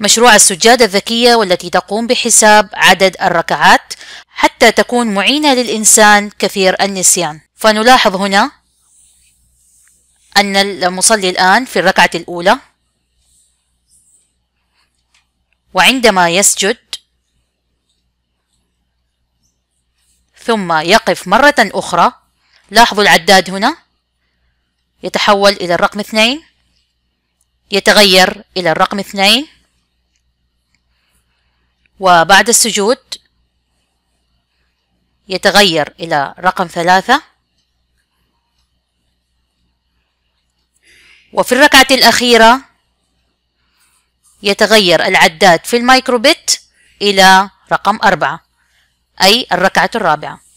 مشروع السجادة الذكية والتي تقوم بحساب عدد الركعات حتى تكون معينة للإنسان كثير النسيان فنلاحظ هنا أن المصلي الآن في الركعة الأولى وعندما يسجد ثم يقف مرة أخرى لاحظوا العداد هنا يتحول إلى الرقم اثنين يتغير إلى الرقم اثنين وبعد السجود يتغير إلى رقم ثلاثة وفي الركعة الأخيرة يتغير العداد في الميكروبيت إلى رقم أربعة أي الركعة الرابعة